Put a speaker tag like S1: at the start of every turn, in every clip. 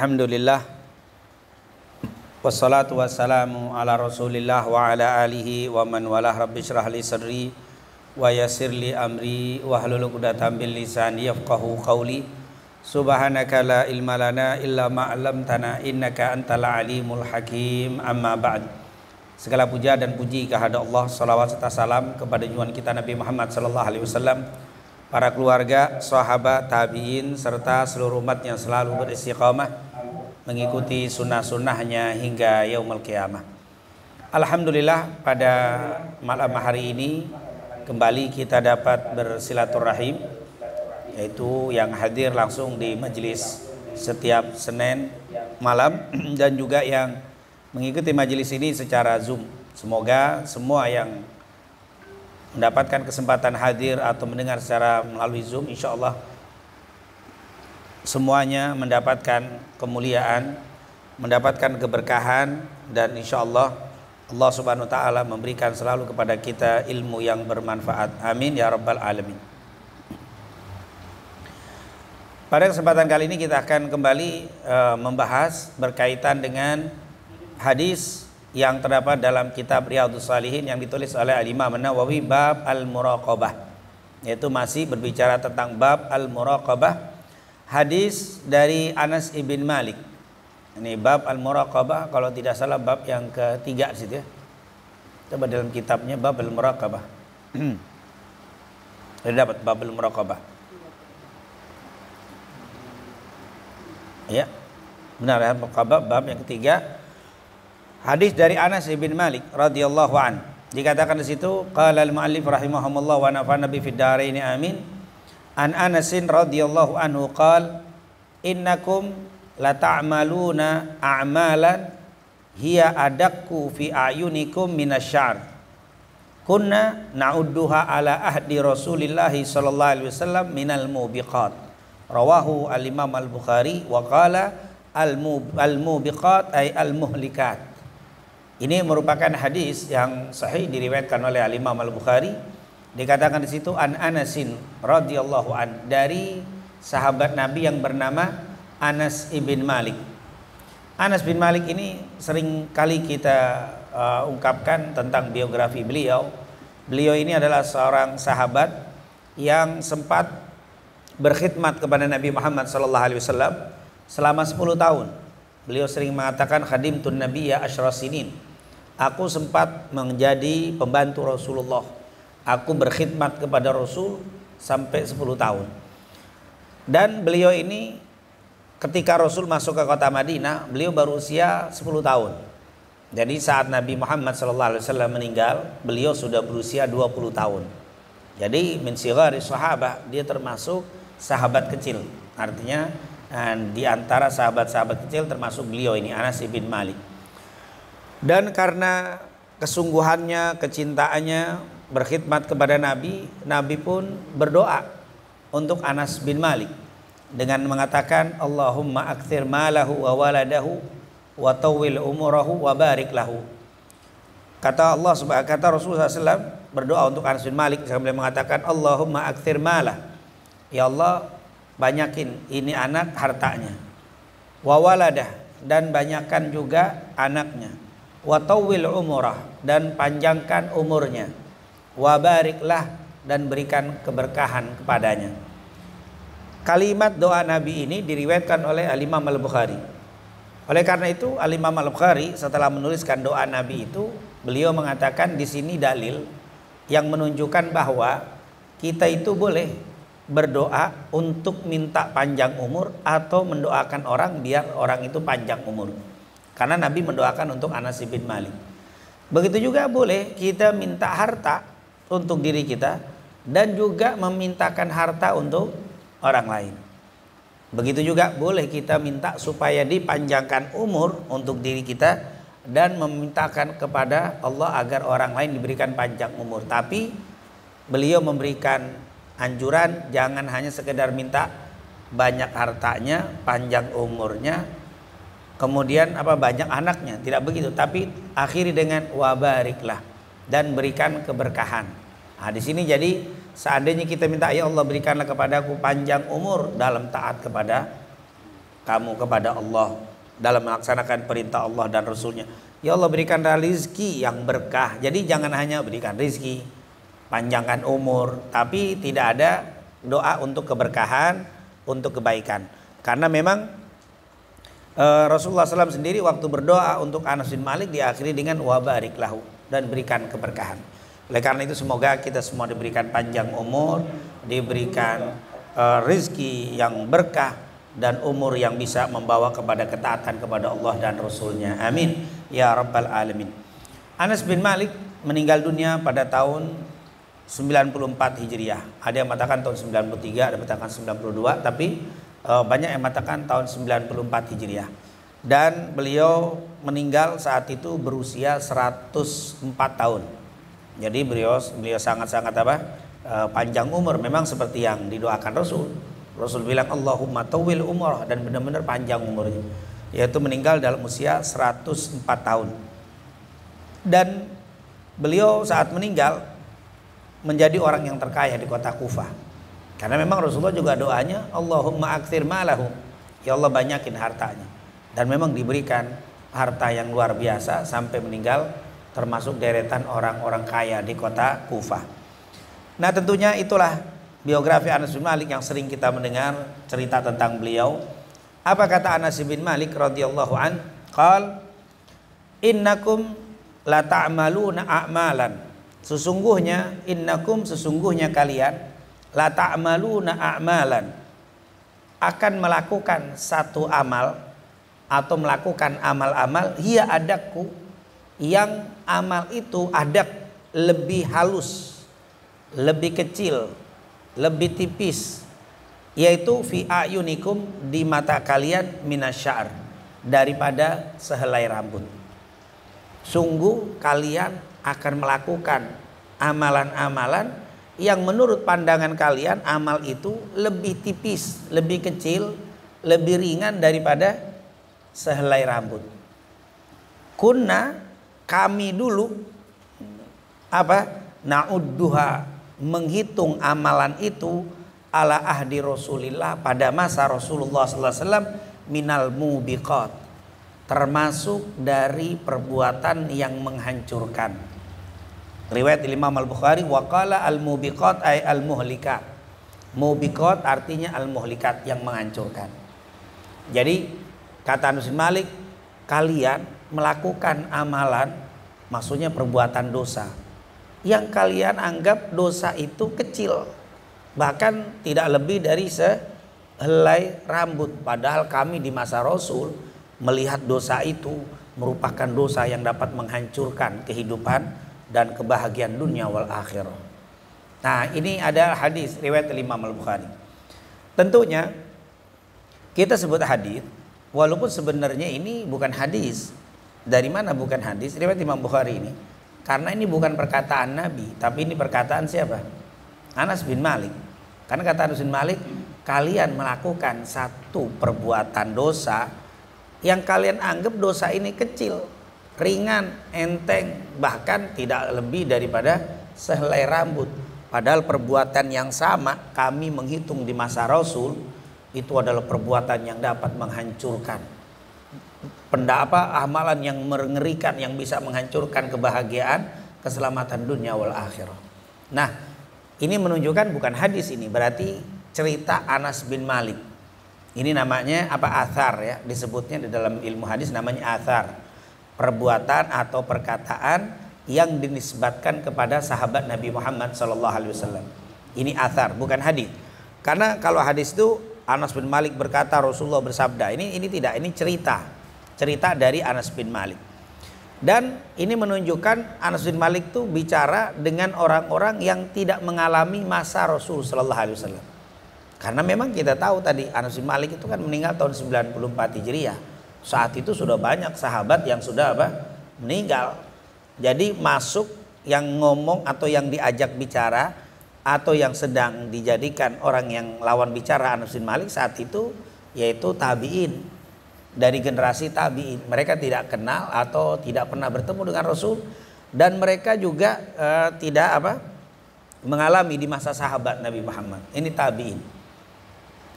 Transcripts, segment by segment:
S1: Alhamdulillah Wassalatu wassalamu ala rasulillah wa ala alihi wa man walah rabbi syrah li sadri wa yasir li amri wa hluluk datam bil lisan yafqahu qawli subhanaka la ilma lana illa ma'alamtana innaka antala alimul hakim amma ba'd segala puja dan puji kehadap Allah salawat serta salam kepada juan kita Nabi Muhammad sallallahu alaihi wasallam para keluarga, sahabat, tabiin, serta seluruh umat yang selalu beristiqamah mengikuti sunnah-sunnahnya hingga yaumul kiamah. Alhamdulillah pada malam hari ini kembali kita dapat bersilaturahim yaitu yang hadir langsung di majelis setiap Senin malam dan juga yang mengikuti majelis ini secara Zoom. Semoga semua yang mendapatkan kesempatan hadir atau mendengar secara melalui Zoom insya Allah semuanya mendapatkan kemuliaan mendapatkan keberkahan dan insya Allah Allah subhanahu wa ta'ala memberikan selalu kepada kita ilmu yang bermanfaat amin ya rabbal alamin pada kesempatan kali ini kita akan kembali uh, membahas berkaitan dengan hadis yang terdapat dalam kitab Riyadhus Salihin yang ditulis oleh Al-Imam Nawawi bab al-muraqabah yaitu masih berbicara tentang bab al-muraqabah hadis dari Anas ibn Malik ini bab al-muraqabah kalau tidak salah bab yang ketiga situ ya coba dalam kitabnya bab al-muraqabah sudah dapat bab al-muraqabah ya benar ya bab yang ketiga Hadis dari Anas bin Malik radhiyallahu an. Dikatakan di situ qala al-muallif rahimahumullah wa nafa'na nabi fid ini amin. An Anasin radhiyallahu anhu qal innakum la ta'maluna a'malan hiya adakku fi ayunikum minasyar. Kunna na'udduha ala ahdi Rasulillah sallallahu alaihi wasallam minal mubiqat. Rawahu al-Imam al-Bukhari wa qala al-mubiqat ay al-muhlikat. Ini merupakan hadis yang sahih diriwayatkan oleh Al Imam Al Bukhari. Dikatakan di situ an Anasin radhiyallahu an dari sahabat Nabi yang bernama Anas ibn Malik. Anas bin Malik ini sering kali kita uh, ungkapkan tentang biografi beliau. Beliau ini adalah seorang sahabat yang sempat berkhidmat kepada Nabi Muhammad SAW selama 10 tahun. Beliau sering mengatakan khadim tun nabi ya sinin aku sempat menjadi pembantu Rasulullah. Aku berkhidmat kepada Rasul sampai 10 tahun. Dan beliau ini ketika Rasul masuk ke kota Madinah, beliau baru usia 10 tahun. Jadi saat Nabi Muhammad SAW meninggal, beliau sudah berusia 20 tahun. Jadi min sigari sahabat, dia termasuk sahabat kecil. Artinya eh, di antara sahabat-sahabat kecil termasuk beliau ini Anas bin Malik. Dan karena kesungguhannya, kecintaannya berkhidmat kepada Nabi, Nabi pun berdoa untuk Anas bin Malik dengan mengatakan Allahumma akthir malahu wa waladahu wa tawwil umurahu wa barik lahu. Kata Allah subhanahu kata Rasulullah SAW berdoa untuk Anas bin Malik sambil mengatakan Allahumma akthir malah. Ya Allah banyakin ini anak hartanya. Wa waladah dan banyakkan juga anaknya watawil umurah dan panjangkan umurnya wabariklah dan berikan keberkahan kepadanya kalimat doa nabi ini diriwayatkan oleh al-imam al-bukhari oleh karena itu al-imam al-bukhari setelah menuliskan doa nabi itu beliau mengatakan di sini dalil yang menunjukkan bahwa kita itu boleh berdoa untuk minta panjang umur atau mendoakan orang biar orang itu panjang umur. Karena Nabi mendoakan untuk Anas bin Malik. Begitu juga boleh kita minta harta untuk diri kita dan juga memintakan harta untuk orang lain. Begitu juga boleh kita minta supaya dipanjangkan umur untuk diri kita dan memintakan kepada Allah agar orang lain diberikan panjang umur. Tapi beliau memberikan anjuran jangan hanya sekedar minta banyak hartanya, panjang umurnya, kemudian apa banyak anaknya tidak begitu tapi akhiri dengan wabariklah dan berikan keberkahan nah, di sini jadi seandainya kita minta ya Allah berikanlah kepadaku panjang umur dalam taat kepada kamu kepada Allah dalam melaksanakan perintah Allah dan Rasulnya ya Allah berikan rezeki yang berkah jadi jangan hanya berikan rezeki panjangkan umur tapi tidak ada doa untuk keberkahan untuk kebaikan karena memang Eh, Rasulullah SAW sendiri waktu berdoa untuk Anas bin Malik diakhiri dengan wabarik lahu dan berikan keberkahan. Oleh karena itu semoga kita semua diberikan panjang umur, diberikan uh, rizki yang berkah dan umur yang bisa membawa kepada ketaatan kepada Allah dan Rasulnya. Amin. Ya Rabbal Alamin. Anas bin Malik meninggal dunia pada tahun 94 Hijriah. Ada yang mengatakan tahun 93, ada yang mengatakan 92, tapi uh, banyak yang mengatakan tahun 94 Hijriah. Dan beliau meninggal saat itu berusia 104 tahun. Jadi beliau beliau sangat-sangat apa? Uh, panjang umur memang seperti yang didoakan Rasul. Rasul bilang Allahumma tawil umur dan benar-benar panjang umurnya. Yaitu meninggal dalam usia 104 tahun. Dan beliau saat meninggal menjadi orang yang terkaya di kota Kufah karena memang Rasulullah juga doanya Allahumma aktir malahu. Ya Allah banyakin hartanya. Dan memang diberikan harta yang luar biasa sampai meninggal termasuk deretan orang-orang kaya di kota Kufah. Nah tentunya itulah biografi Anas bin Malik yang sering kita mendengar cerita tentang beliau. Apa kata Anas bin Malik radhiyallahu an? Qal innakum la ta'maluna a'malan. Sesungguhnya innakum sesungguhnya kalian la ta'maluna a'malan akan melakukan satu amal atau melakukan amal-amal hia adakku yang amal itu adak lebih halus lebih kecil lebih tipis yaitu fi ayunikum di mata kalian minasyar daripada sehelai rambut sungguh kalian akan melakukan amalan-amalan yang menurut pandangan kalian amal itu lebih tipis, lebih kecil, lebih ringan daripada sehelai rambut. Kunna kami dulu apa? Naudduha menghitung amalan itu ala ahdi Rasulillah pada masa Rasulullah sallallahu alaihi wasallam minal mubiqat termasuk dari perbuatan yang menghancurkan riwayat Imam Al-Bukhari waqala al-mubiqat ay al-muhlikat. Mubiqat artinya al-muhlikat yang menghancurkan. Jadi kata Anas Malik, kalian melakukan amalan maksudnya perbuatan dosa yang kalian anggap dosa itu kecil bahkan tidak lebih dari sehelai rambut padahal kami di masa Rasul melihat dosa itu merupakan dosa yang dapat menghancurkan kehidupan dan kebahagiaan dunia wal akhirah. Nah, ini ada hadis riwayat Imam Al-Bukhari. Tentunya kita sebut hadis walaupun sebenarnya ini bukan hadis. Dari mana bukan hadis? Riwayat Imam Bukhari ini. Karena ini bukan perkataan Nabi, tapi ini perkataan siapa? Anas bin Malik. Karena kata Anas bin Malik, kalian melakukan satu perbuatan dosa yang kalian anggap dosa ini kecil, ringan, enteng, bahkan tidak lebih daripada sehelai rambut. Padahal perbuatan yang sama kami menghitung di masa Rasul itu adalah perbuatan yang dapat menghancurkan. Pendapa amalan yang mengerikan yang bisa menghancurkan kebahagiaan, keselamatan dunia wal akhir. Nah, ini menunjukkan bukan hadis ini, berarti cerita Anas bin Malik. Ini namanya apa athar ya, disebutnya di dalam ilmu hadis namanya athar perbuatan atau perkataan yang dinisbatkan kepada sahabat Nabi Muhammad Sallallahu Alaihi Wasallam. Ini asar, bukan hadis. Karena kalau hadis itu Anas bin Malik berkata Rasulullah bersabda. Ini ini tidak, ini cerita. Cerita dari Anas bin Malik. Dan ini menunjukkan Anas bin Malik tuh bicara dengan orang-orang yang tidak mengalami masa Rasul Sallallahu Alaihi Wasallam. Karena memang kita tahu tadi Anas bin Malik itu kan meninggal tahun 94 Hijriah saat itu sudah banyak sahabat yang sudah apa meninggal jadi masuk yang ngomong atau yang diajak bicara atau yang sedang dijadikan orang yang lawan bicara Anas bin Malik saat itu yaitu tabiin dari generasi tabiin mereka tidak kenal atau tidak pernah bertemu dengan Rasul dan mereka juga e, tidak apa mengalami di masa sahabat Nabi Muhammad ini tabiin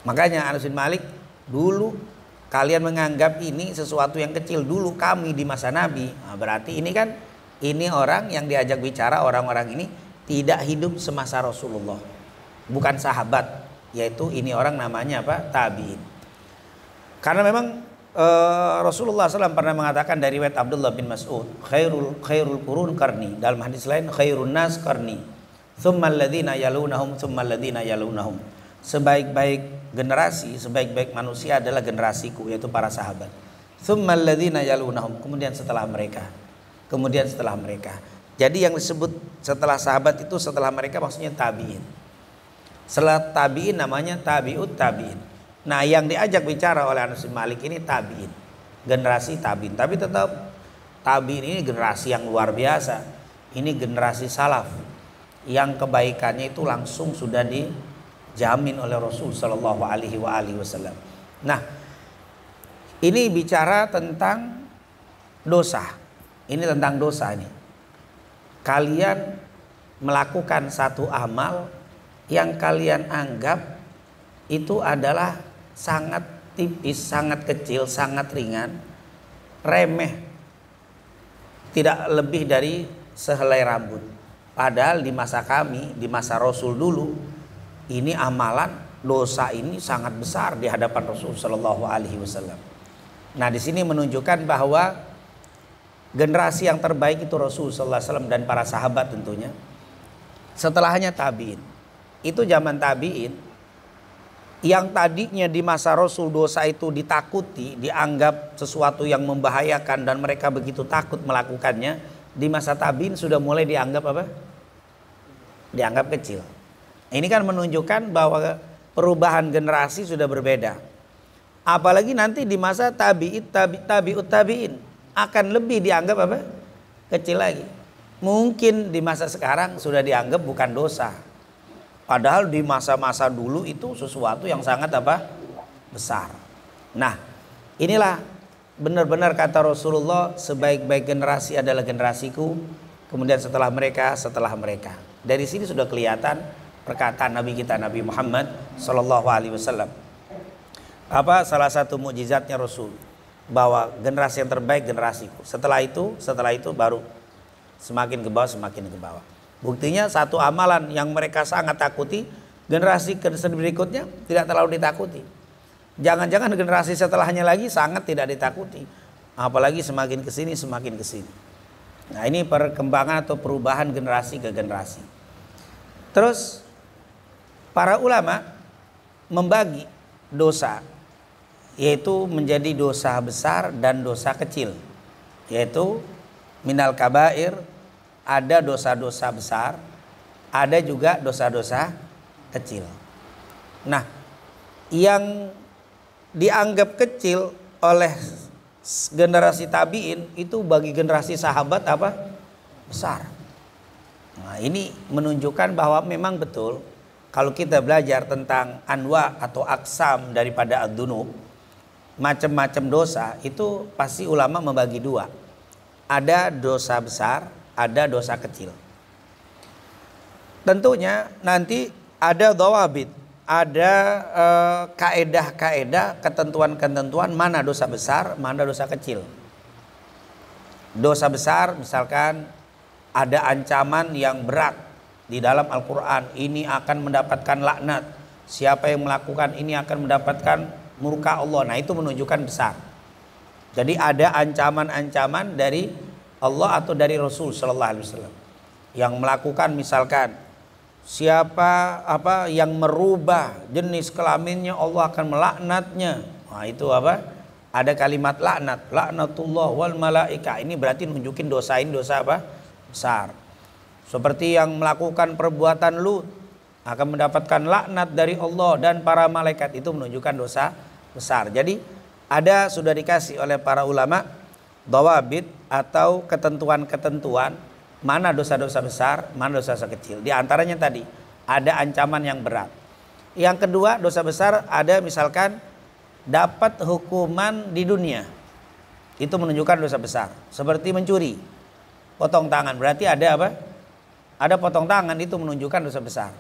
S1: makanya Anas bin Malik dulu kalian menganggap ini sesuatu yang kecil dulu kami di masa Nabi. Nah, berarti ini kan ini orang yang diajak bicara orang-orang ini tidak hidup semasa Rasulullah. Bukan sahabat, yaitu ini orang namanya apa? tabi'in. Karena memang e, Rasulullah SAW pernah mengatakan dari wet Abdullah bin Mas'ud, khairul khairul kurun karni. Dalam hadis lain khairun nas karni. Thumma alladhina yalunahum, thumma alladhina yalunahum. Sebaik-baik generasi sebaik-baik manusia adalah generasiku yaitu para sahabat. Kemudian setelah mereka. Kemudian setelah mereka. Jadi yang disebut setelah sahabat itu setelah mereka maksudnya tabi'in. Setelah tabi'in namanya tabi'ut tabi'in. Nah, yang diajak bicara oleh Anas bin Malik ini tabi'in. Generasi tabi'in. Tapi tetap tabi'in ini generasi yang luar biasa. Ini generasi salaf yang kebaikannya itu langsung sudah di dijamin oleh Rasul Shallallahu Alaihi Wasallam. Nah, ini bicara tentang dosa. Ini tentang dosa ini. Kalian melakukan satu amal yang kalian anggap itu adalah sangat tipis, sangat kecil, sangat ringan, remeh, tidak lebih dari sehelai rambut. Padahal di masa kami, di masa Rasul dulu, ini amalan dosa ini sangat besar di hadapan Rasulullah Shallallahu Alaihi Wasallam. Nah di sini menunjukkan bahwa generasi yang terbaik itu Rasulullah Shallallahu Alaihi Wasallam dan para sahabat tentunya. Setelahnya tabiin. Itu zaman tabiin yang tadinya di masa Rasul dosa itu ditakuti, dianggap sesuatu yang membahayakan dan mereka begitu takut melakukannya, di masa tabiin sudah mulai dianggap apa? Dianggap kecil. Ini kan menunjukkan bahwa perubahan generasi sudah berbeda. Apalagi nanti di masa tabi'it tabi, tabi'ut tabi'in akan lebih dianggap apa? kecil lagi. Mungkin di masa sekarang sudah dianggap bukan dosa. Padahal di masa-masa dulu itu sesuatu yang sangat apa? besar. Nah, inilah benar-benar kata Rasulullah sebaik-baik generasi adalah generasiku, kemudian setelah mereka, setelah mereka. Dari sini sudah kelihatan perkataan Nabi kita Nabi Muhammad Shallallahu Alaihi Wasallam. Apa salah satu mujizatnya Rasul bahwa generasi yang terbaik generasiku. Setelah itu, setelah itu baru semakin ke bawah semakin ke bawah. Buktinya satu amalan yang mereka sangat takuti generasi berikutnya tidak terlalu ditakuti. Jangan-jangan generasi setelahnya lagi sangat tidak ditakuti. Apalagi semakin ke sini semakin ke sini. Nah, ini perkembangan atau perubahan generasi ke generasi. Terus Para ulama membagi dosa yaitu menjadi dosa besar dan dosa kecil. Yaitu minal kabair ada dosa-dosa besar, ada juga dosa-dosa kecil. Nah, yang dianggap kecil oleh generasi tabiin itu bagi generasi sahabat apa? besar. Nah, ini menunjukkan bahwa memang betul kalau kita belajar tentang anwa atau aksam daripada adunub, macam-macam dosa itu pasti ulama membagi dua. Ada dosa besar, ada dosa kecil. Tentunya nanti ada dawabit, ada eh, kaedah-kaedah, ketentuan-ketentuan mana dosa besar, mana dosa kecil. Dosa besar misalkan ada ancaman yang berat di dalam Al-Quran ini akan mendapatkan laknat siapa yang melakukan ini akan mendapatkan murka Allah nah itu menunjukkan besar jadi ada ancaman-ancaman dari Allah atau dari Rasul Shallallahu Alaihi Wasallam yang melakukan misalkan siapa apa yang merubah jenis kelaminnya Allah akan melaknatnya nah itu apa ada kalimat laknat laknatullah wal malaika ini berarti nunjukin dosa ini dosa apa besar seperti yang melakukan perbuatan lu akan mendapatkan laknat dari Allah dan para malaikat itu menunjukkan dosa besar. Jadi ada sudah dikasih oleh para ulama dawabit atau ketentuan-ketentuan mana dosa-dosa besar, mana dosa-dosa kecil. Di antaranya tadi ada ancaman yang berat. Yang kedua dosa besar ada misalkan dapat hukuman di dunia. Itu menunjukkan dosa besar. Seperti mencuri, potong tangan. Berarti ada apa? Ada potong tangan itu menunjukkan dosa besar.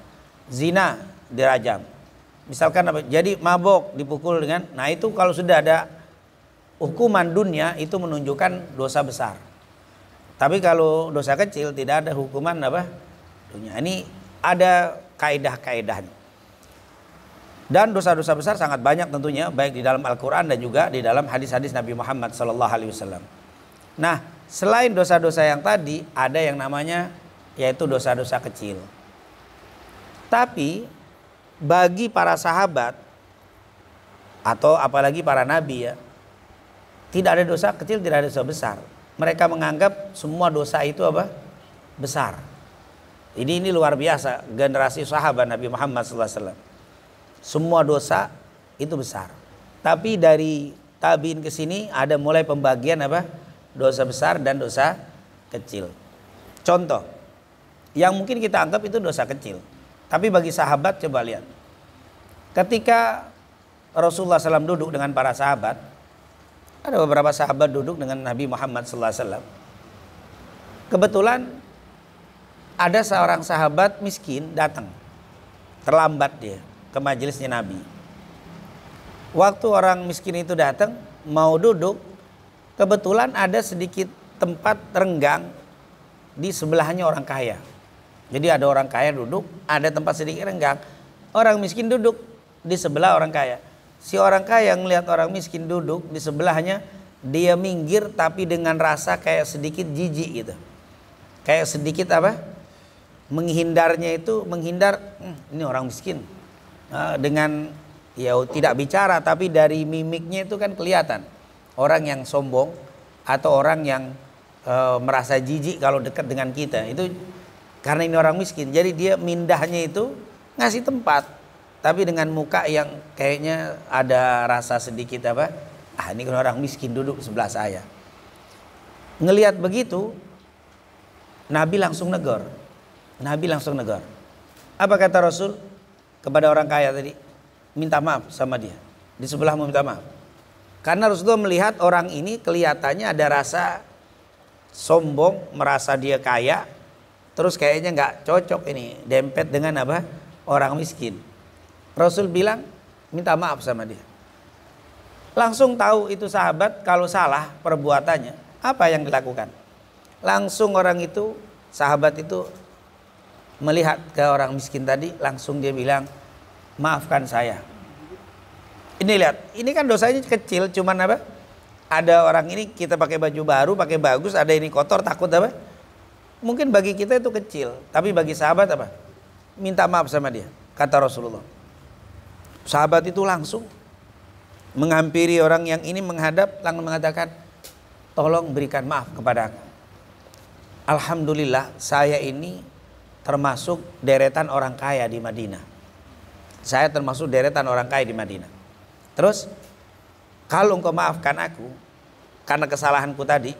S1: Zina dirajam. Misalkan apa? Jadi mabok dipukul dengan. Nah itu kalau sudah ada hukuman dunia itu menunjukkan dosa besar. Tapi kalau dosa kecil tidak ada hukuman apa? Dunia. Ini ada kaedah-kaedahnya. Dan dosa-dosa besar sangat banyak tentunya baik di dalam Al-Qur'an dan juga di dalam hadis-hadis Nabi Muhammad SAW. Nah, selain dosa-dosa yang tadi ada yang namanya yaitu dosa-dosa kecil. Tapi bagi para sahabat atau apalagi para nabi ya, tidak ada dosa kecil, tidak ada dosa besar. Mereka menganggap semua dosa itu apa? Besar. Ini ini luar biasa generasi sahabat Nabi Muhammad SAW. Semua dosa itu besar. Tapi dari tabiin ke sini ada mulai pembagian apa? Dosa besar dan dosa kecil. Contoh, yang mungkin kita anggap itu dosa kecil. Tapi bagi sahabat coba lihat. Ketika Rasulullah SAW duduk dengan para sahabat, ada beberapa sahabat duduk dengan Nabi Muhammad SAW. Kebetulan ada seorang sahabat miskin datang, terlambat dia ke majelisnya Nabi. Waktu orang miskin itu datang mau duduk, kebetulan ada sedikit tempat renggang di sebelahnya orang kaya. Jadi ada orang kaya duduk, ada tempat sedikit renggang. Orang miskin duduk di sebelah orang kaya. Si orang kaya yang melihat orang miskin duduk di sebelahnya, dia minggir tapi dengan rasa kayak sedikit jijik gitu. Kayak sedikit apa? Menghindarnya itu menghindar, hmm, ini orang miskin. Ah, dengan ya tidak bicara tapi dari mimiknya itu kan kelihatan. Orang yang sombong atau orang yang e, merasa jijik kalau dekat dengan kita itu karena ini orang miskin. Jadi dia mindahnya itu ngasih tempat. Tapi dengan muka yang kayaknya ada rasa sedikit apa. Ah ini kan orang miskin duduk sebelah saya. Ngelihat begitu. Nabi langsung negor. Nabi langsung negor. Apa kata Rasul kepada orang kaya tadi? Minta maaf sama dia. Di sebelahmu minta maaf. Karena Rasulullah melihat orang ini kelihatannya ada rasa sombong, merasa dia kaya, Terus kayaknya nggak cocok ini dempet dengan apa orang miskin. Rasul bilang minta maaf sama dia. Langsung tahu itu sahabat kalau salah perbuatannya apa yang dilakukan. Langsung orang itu sahabat itu melihat ke orang miskin tadi langsung dia bilang maafkan saya. Ini lihat, ini kan dosanya kecil cuman apa? Ada orang ini kita pakai baju baru, pakai bagus, ada ini kotor takut apa? mungkin bagi kita itu kecil, tapi bagi sahabat apa? Minta maaf sama dia, kata Rasulullah. Sahabat itu langsung menghampiri orang yang ini menghadap langsung mengatakan, "Tolong berikan maaf kepada aku." Alhamdulillah, saya ini termasuk deretan orang kaya di Madinah. Saya termasuk deretan orang kaya di Madinah. Terus, kalau engkau maafkan aku karena kesalahanku tadi,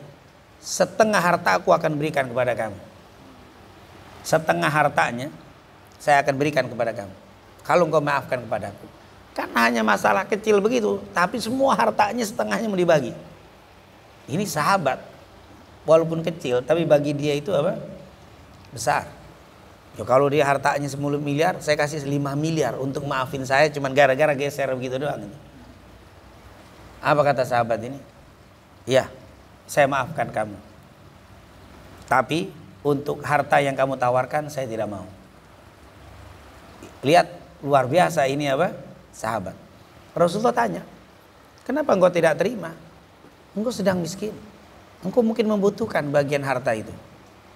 S1: setengah harta aku akan berikan kepada kamu. Setengah hartanya saya akan berikan kepada kamu. Kalau engkau maafkan kepada aku. Karena hanya masalah kecil begitu, tapi semua hartanya setengahnya mau dibagi. Ini sahabat, walaupun kecil, tapi bagi dia itu apa? Besar. Ya kalau dia hartanya 10 miliar, saya kasih 5 miliar untuk maafin saya cuman gara-gara geser begitu doang. Apa kata sahabat ini? Iya, saya maafkan kamu. Tapi untuk harta yang kamu tawarkan saya tidak mau. Lihat luar biasa ini apa? Sahabat. Rasulullah tanya, "Kenapa engkau tidak terima? Engkau sedang miskin. Engkau mungkin membutuhkan bagian harta itu."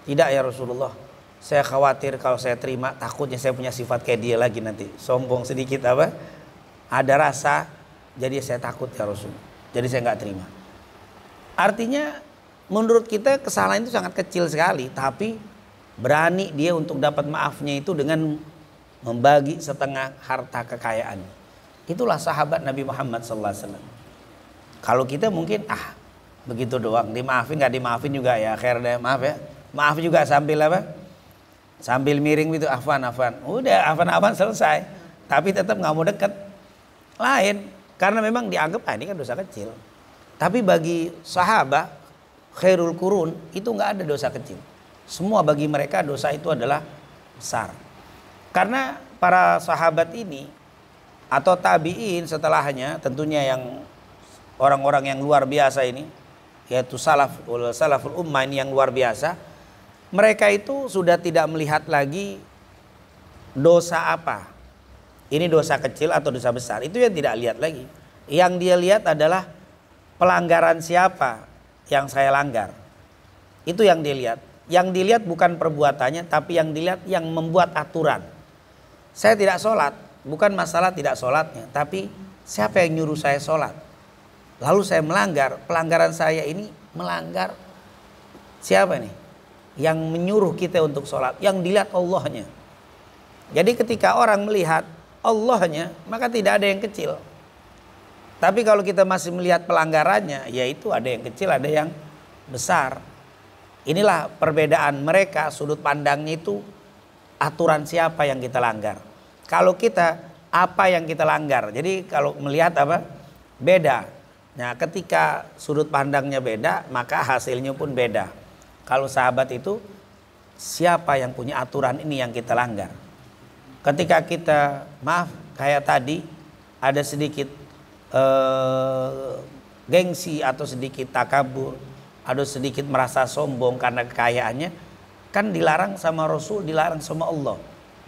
S1: "Tidak ya Rasulullah. Saya khawatir kalau saya terima takutnya saya punya sifat kayak dia lagi nanti. Sombong sedikit apa? Ada rasa jadi saya takut ya Rasul. Jadi saya nggak terima." Artinya menurut kita kesalahan itu sangat kecil sekali, tapi berani dia untuk dapat maafnya itu dengan membagi setengah harta kekayaan. Itulah sahabat Nabi Muhammad Sallallahu Alaihi Wasallam. Kalau kita mungkin ah begitu doang, dimaafin nggak dimaafin juga ya, akhirnya maaf ya, maaf juga sambil apa? Sambil miring gitu, afan afan, udah afan afan selesai, tapi tetap nggak mau deket. Lain, karena memang dianggap ah ini kan dosa kecil. Tapi bagi sahabat khairul kurun itu nggak ada dosa kecil. Semua bagi mereka dosa itu adalah besar. Karena para sahabat ini atau tabiin setelahnya tentunya yang orang-orang yang luar biasa ini yaitu salaf salaful ummah ini yang luar biasa mereka itu sudah tidak melihat lagi dosa apa ini dosa kecil atau dosa besar itu yang tidak lihat lagi yang dia lihat adalah pelanggaran siapa yang saya langgar. Itu yang dilihat. Yang dilihat bukan perbuatannya, tapi yang dilihat yang membuat aturan. Saya tidak sholat, bukan masalah tidak sholatnya, tapi siapa yang nyuruh saya sholat. Lalu saya melanggar, pelanggaran saya ini melanggar siapa nih? Yang menyuruh kita untuk sholat, yang dilihat Allahnya. Jadi ketika orang melihat Allahnya, maka tidak ada yang kecil. Tapi kalau kita masih melihat pelanggarannya, yaitu ada yang kecil, ada yang besar. Inilah perbedaan mereka, sudut pandangnya itu aturan siapa yang kita langgar. Kalau kita apa yang kita langgar. Jadi kalau melihat apa? Beda. Nah, ketika sudut pandangnya beda, maka hasilnya pun beda. Kalau sahabat itu siapa yang punya aturan ini yang kita langgar. Ketika kita maaf kayak tadi ada sedikit eh, gengsi atau sedikit takabur atau sedikit merasa sombong karena kekayaannya kan dilarang sama Rasul dilarang sama Allah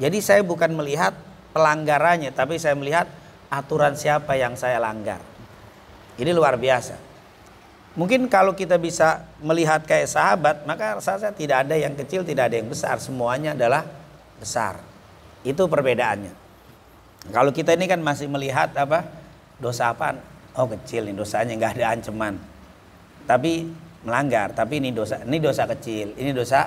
S1: jadi saya bukan melihat pelanggarannya tapi saya melihat aturan siapa yang saya langgar ini luar biasa mungkin kalau kita bisa melihat kayak sahabat maka saya tidak ada yang kecil tidak ada yang besar semuanya adalah besar itu perbedaannya kalau kita ini kan masih melihat apa dosa apa? Oh kecil nih dosanya nggak ada ancaman. Tapi melanggar, tapi ini dosa ini dosa kecil, ini dosa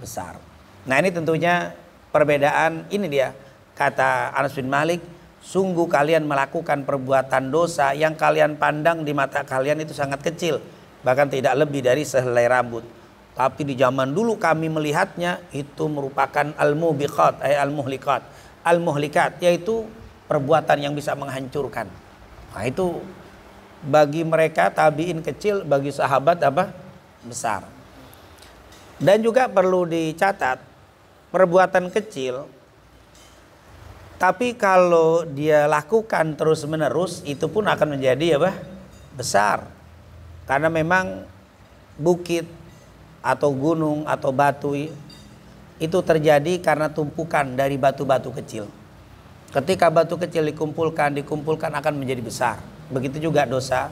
S1: besar. Nah ini tentunya perbedaan ini dia kata Anas bin Malik sungguh kalian melakukan perbuatan dosa yang kalian pandang di mata kalian itu sangat kecil bahkan tidak lebih dari sehelai rambut tapi di zaman dulu kami melihatnya itu merupakan al-mubiqat eh, al-muhlikat al-muhlikat yaitu perbuatan yang bisa menghancurkan Nah itu bagi mereka tabiin kecil, bagi sahabat apa? besar. Dan juga perlu dicatat perbuatan kecil tapi kalau dia lakukan terus-menerus itu pun akan menjadi apa? besar. Karena memang bukit atau gunung atau batu itu terjadi karena tumpukan dari batu-batu kecil. Ketika batu kecil dikumpulkan, dikumpulkan akan menjadi besar. Begitu juga dosa,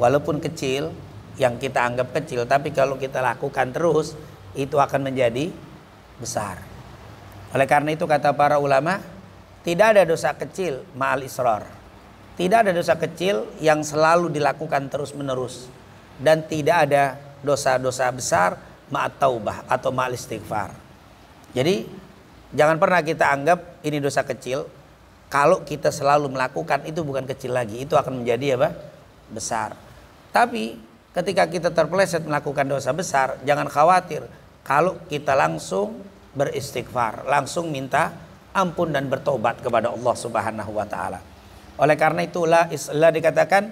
S1: walaupun kecil, yang kita anggap kecil, tapi kalau kita lakukan terus, itu akan menjadi besar. Oleh karena itu kata para ulama, tidak ada dosa kecil ma'al isror. Tidak ada dosa kecil yang selalu dilakukan terus-menerus. Dan tidak ada dosa-dosa besar ma'at taubah atau ma'al istighfar. Jadi jangan pernah kita anggap ini dosa kecil, kalau kita selalu melakukan itu bukan kecil lagi, itu akan menjadi apa? besar. Tapi ketika kita terpeleset melakukan dosa besar, jangan khawatir. Kalau kita langsung beristighfar, langsung minta ampun dan bertobat kepada Allah Subhanahu wa taala. Oleh karena itulah istilah dikatakan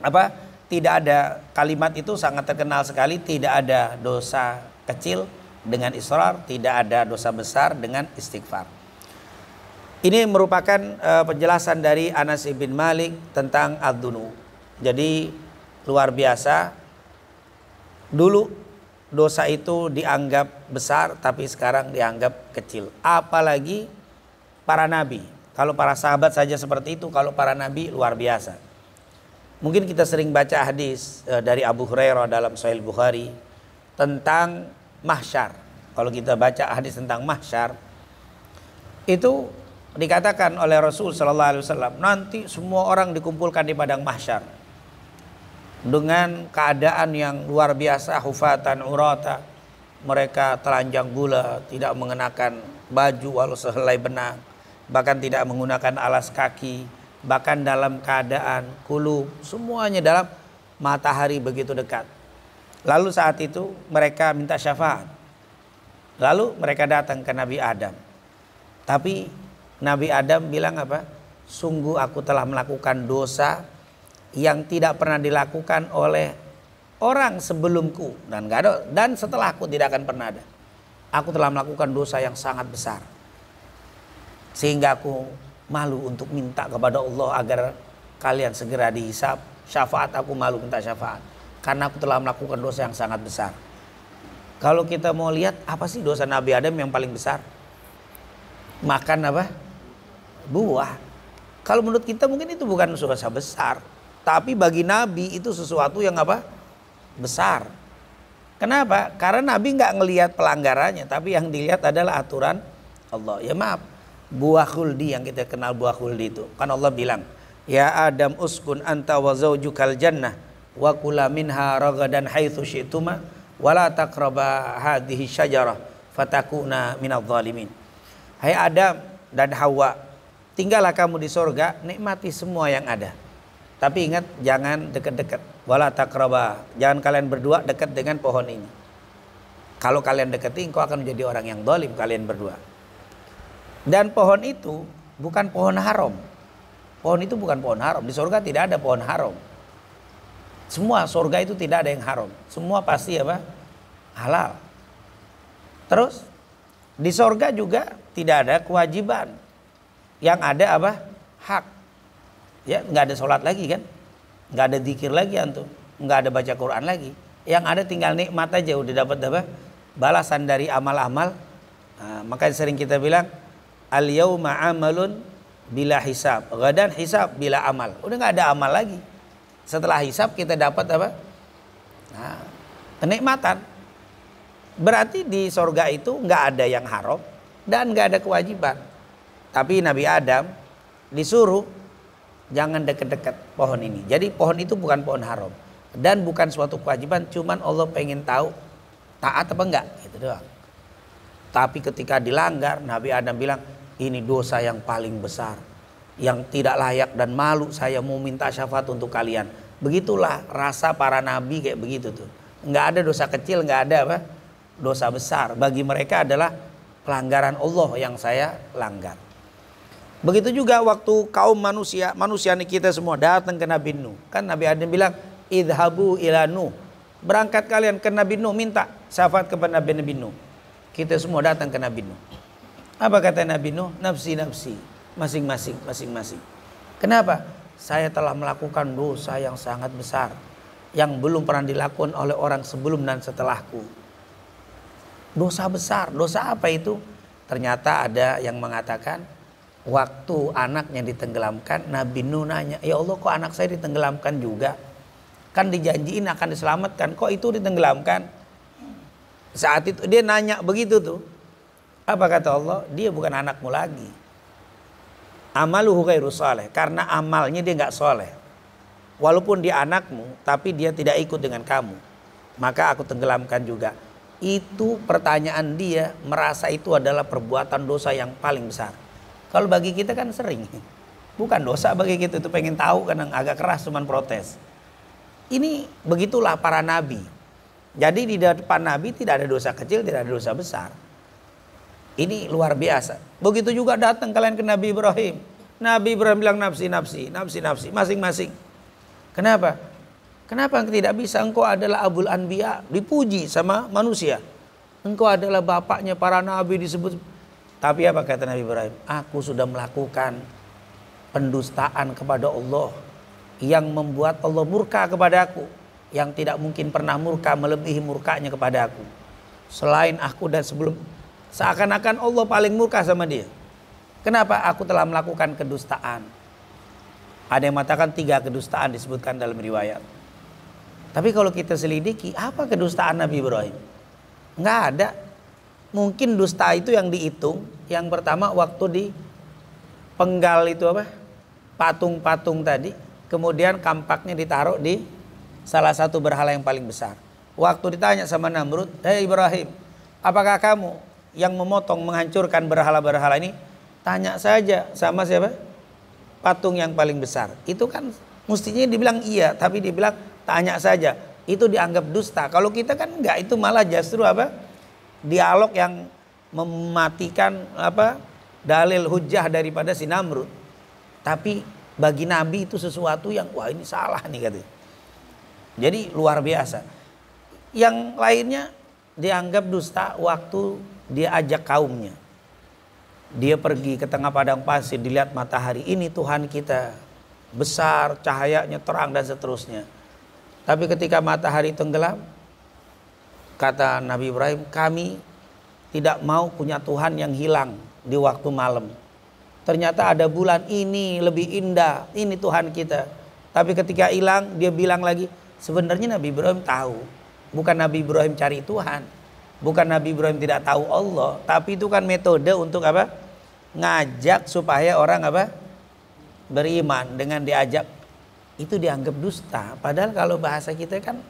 S1: apa? Tidak ada kalimat itu sangat terkenal sekali, tidak ada dosa kecil dengan israr, tidak ada dosa besar dengan istighfar. Ini merupakan eh, penjelasan dari Anas ibn Malik tentang ad-dunu. Jadi luar biasa. Dulu dosa itu dianggap besar tapi sekarang dianggap kecil. Apalagi para nabi. Kalau para sahabat saja seperti itu, kalau para nabi luar biasa. Mungkin kita sering baca hadis eh, dari Abu Hurairah dalam Sahih Bukhari tentang mahsyar. Kalau kita baca hadis tentang mahsyar itu dikatakan oleh Rasul Shallallahu Alaihi Wasallam nanti semua orang dikumpulkan di padang mahsyar dengan keadaan yang luar biasa hufatan urata mereka telanjang gula tidak mengenakan baju walau sehelai benang bahkan tidak menggunakan alas kaki bahkan dalam keadaan kulu semuanya dalam matahari begitu dekat lalu saat itu mereka minta syafaat lalu mereka datang ke Nabi Adam tapi Nabi Adam bilang apa? Sungguh aku telah melakukan dosa yang tidak pernah dilakukan oleh orang sebelumku dan gak ada dan setelahku tidak akan pernah ada. Aku telah melakukan dosa yang sangat besar. Sehingga aku malu untuk minta kepada Allah agar kalian segera dihisap. Syafaat aku malu minta syafaat karena aku telah melakukan dosa yang sangat besar. Kalau kita mau lihat apa sih dosa Nabi Adam yang paling besar? Makan apa? buah. Kalau menurut kita mungkin itu bukan suasa besar, tapi bagi Nabi itu sesuatu yang apa? Besar. Kenapa? Karena Nabi nggak ngelihat pelanggarannya, tapi yang dilihat adalah aturan Allah. Ya maaf, buah khuldi yang kita kenal buah khuldi itu. Kan Allah bilang, Ya Adam uskun anta wa zawjukal jannah wa kula minha ragadan haithu syi'tuma wa la taqraba hadihi syajarah fatakuna minal zalimin. Hai Adam dan Hawa, Tinggallah kamu di sorga, nikmati semua yang ada. Tapi ingat jangan dekat-dekat. Wala takraba. Jangan kalian berdua dekat dengan pohon ini. Kalau kalian dekati, engkau akan menjadi orang yang dolim kalian berdua. Dan pohon itu bukan pohon haram. Pohon itu bukan pohon haram. Di sorga tidak ada pohon haram. Semua sorga itu tidak ada yang haram. Semua pasti apa? Halal. Terus di sorga juga tidak ada kewajiban yang ada apa hak ya nggak ada sholat lagi kan nggak ada dikir lagi antum nggak ada baca Quran lagi yang ada tinggal nikmat aja udah dapat apa balasan dari amal-amal nah, makanya sering kita bilang al yauma amalun bila hisab gadan hisab bila amal udah nggak ada amal lagi setelah hisab kita dapat apa nah, kenikmatan berarti di sorga itu nggak ada yang haram dan nggak ada kewajiban tapi Nabi Adam disuruh jangan dekat-dekat pohon ini. Jadi pohon itu bukan pohon haram dan bukan suatu kewajiban, cuman Allah pengen tahu taat apa enggak itu doang. Tapi ketika dilanggar, Nabi Adam bilang, "Ini dosa yang paling besar, yang tidak layak dan malu saya mau minta syafaat untuk kalian." Begitulah rasa para nabi kayak begitu tuh. Enggak ada dosa kecil, enggak ada apa? dosa besar. Bagi mereka adalah pelanggaran Allah yang saya langgar. Begitu juga waktu kaum manusia, manusia ini kita semua datang ke Nabi Nuh. Kan Nabi Adam bilang, idhabu ila Nuh. Berangkat kalian ke Nabi Nuh, minta syafaat kepada Nabi, Nabi Nuh. Kita semua datang ke Nabi Nuh. Apa kata Nabi Nuh? Nafsi-nafsi, masing-masing, masing-masing. Kenapa? Saya telah melakukan dosa yang sangat besar. Yang belum pernah dilakukan oleh orang sebelum dan setelahku. Dosa besar, dosa apa itu? Ternyata ada yang mengatakan waktu anaknya ditenggelamkan, Nabi Nuh nanya, ya Allah kok anak saya ditenggelamkan juga? Kan dijanjiin akan diselamatkan, kok itu ditenggelamkan? Saat itu dia nanya begitu tuh. Apa kata Allah? Dia bukan anakmu lagi. Amaluhu khairu soleh. Karena amalnya dia nggak soleh. Walaupun dia anakmu, tapi dia tidak ikut dengan kamu. Maka aku tenggelamkan juga. Itu pertanyaan dia merasa itu adalah perbuatan dosa yang paling besar kalau bagi kita kan sering. Bukan dosa bagi kita itu pengen tahu kadang agak keras cuman protes. Ini begitulah para nabi. Jadi di depan nabi tidak ada dosa kecil, tidak ada dosa besar. Ini luar biasa. Begitu juga datang kalian ke Nabi Ibrahim. Nabi Ibrahim bilang nafsi, nafsi, nafsi, nafsi, masing-masing. Kenapa? Kenapa tidak bisa? Engkau adalah Abul Anbiya, dipuji sama manusia. Engkau adalah bapaknya para nabi disebut tapi apa kata Nabi Ibrahim? Aku sudah melakukan pendustaan kepada Allah yang membuat Allah murka kepada aku. Yang tidak mungkin pernah murka melebihi murkanya kepada aku. Selain aku dan sebelum seakan-akan Allah paling murka sama dia. Kenapa aku telah melakukan kedustaan? Ada yang mengatakan tiga kedustaan disebutkan dalam riwayat. Tapi kalau kita selidiki, apa kedustaan Nabi Ibrahim? Enggak ada mungkin dusta itu yang dihitung. Yang pertama waktu di penggal itu apa? Patung-patung tadi. Kemudian kampaknya ditaruh di salah satu berhala yang paling besar. Waktu ditanya sama Namrud, "Hei Ibrahim, apakah kamu yang memotong menghancurkan berhala-berhala ini?" Tanya saja sama siapa? Patung yang paling besar. Itu kan mestinya dibilang iya, tapi dibilang tanya saja. Itu dianggap dusta. Kalau kita kan enggak, itu malah justru apa? dialog yang mematikan apa dalil hujah daripada si Namrud. Tapi bagi Nabi itu sesuatu yang wah ini salah nih katanya. Jadi luar biasa. Yang lainnya dianggap dusta waktu dia ajak kaumnya. Dia pergi ke tengah padang pasir dilihat matahari ini Tuhan kita besar cahayanya terang dan seterusnya. Tapi ketika matahari tenggelam kata Nabi Ibrahim, kami tidak mau punya Tuhan yang hilang di waktu malam. Ternyata ada bulan ini lebih indah, ini Tuhan kita. Tapi ketika hilang, dia bilang lagi, sebenarnya Nabi Ibrahim tahu. Bukan Nabi Ibrahim cari Tuhan. Bukan Nabi Ibrahim tidak tahu Allah. Tapi itu kan metode untuk apa? Ngajak supaya orang apa? Beriman dengan diajak. Itu dianggap dusta. Padahal kalau bahasa kita kan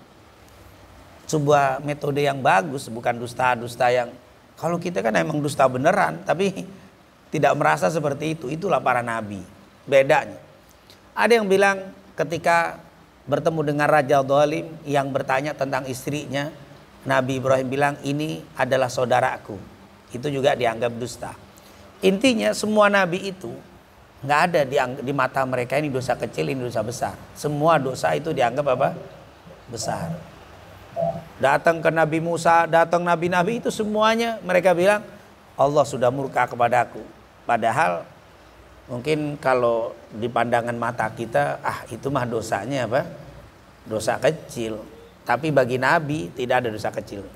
S1: sebuah metode yang bagus, bukan dusta-dusta yang kalau kita kan emang dusta beneran, tapi tidak merasa seperti itu. Itulah para nabi. Bedanya. Ada yang bilang ketika bertemu dengan Raja Dolim yang bertanya tentang istrinya, Nabi Ibrahim bilang ini adalah saudaraku. Itu juga dianggap dusta. Intinya semua nabi itu nggak ada di, di mata mereka ini dosa kecil ini dosa besar. Semua dosa itu dianggap apa? Besar. Datang ke Nabi Musa, datang nabi-nabi itu semuanya mereka bilang Allah sudah murka kepadaku. Padahal mungkin kalau di pandangan mata kita ah itu mah dosanya apa? Dosa kecil. Tapi bagi nabi tidak ada dosa kecil.